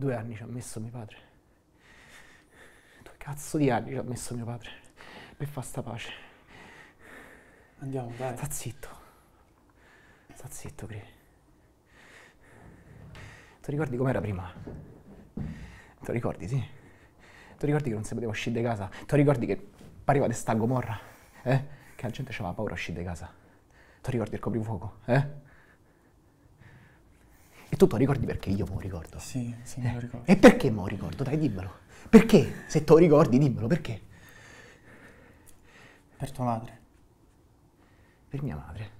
Due anni ci ha messo mio padre. Due cazzo di anni ci ha messo mio padre per fare sta pace. Andiamo, dai. Sta zitto. Sta zitto, Cri. Ti ricordi com'era prima? Ti ricordi, sì? Ti ricordi che non si poteva uscire di casa? Ti ricordi che pareva di sta gomorra? Eh? Che la gente aveva paura di uscire di casa? Ti ricordi il coprifuoco? Eh? tu te lo ricordi perché io me lo ricordo? Sì, sì, me lo eh, ricordo. E perché me lo ricordo? Dai, dimmelo. Perché? Se te lo ricordi, dimmelo, perché? Per tua madre. Per mia madre.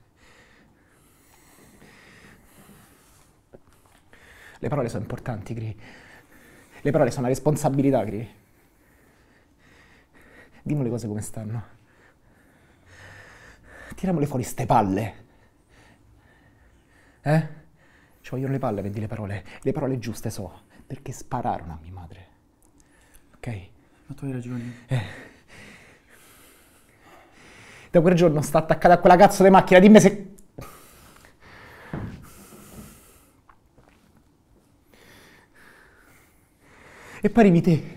Le parole sono importanti, Gri. Le parole sono una responsabilità, Gri. Dimmi le cose come stanno. Tiramole fuori ste palle. Eh? Ci vogliono le palle per le parole, le parole giuste so, perché spararono a mia madre. Ok? Ma tu hai ragione. Eh. Da quel giorno sta attaccata a quella cazzo di macchina, dimmi se... E parimi te.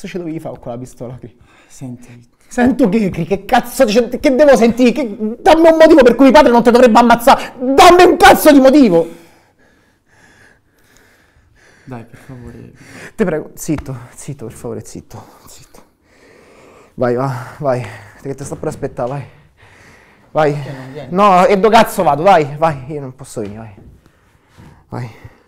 cazzo ci dovevi fare con la pistola qui? Senti. Sento che, che, che cazzo che, che devo sentire? Che, dammi un motivo per cui il padre non ti dovrebbe ammazzare. Dammi un cazzo di motivo. Dai, per favore. Ti prego, zitto, zitto, per favore, zitto, zitto. Vai, va, vai. Che ti sto per aspettare, vai. Vai. No, e do cazzo vado, vai, vai. Io non posso venire, vai. Vai.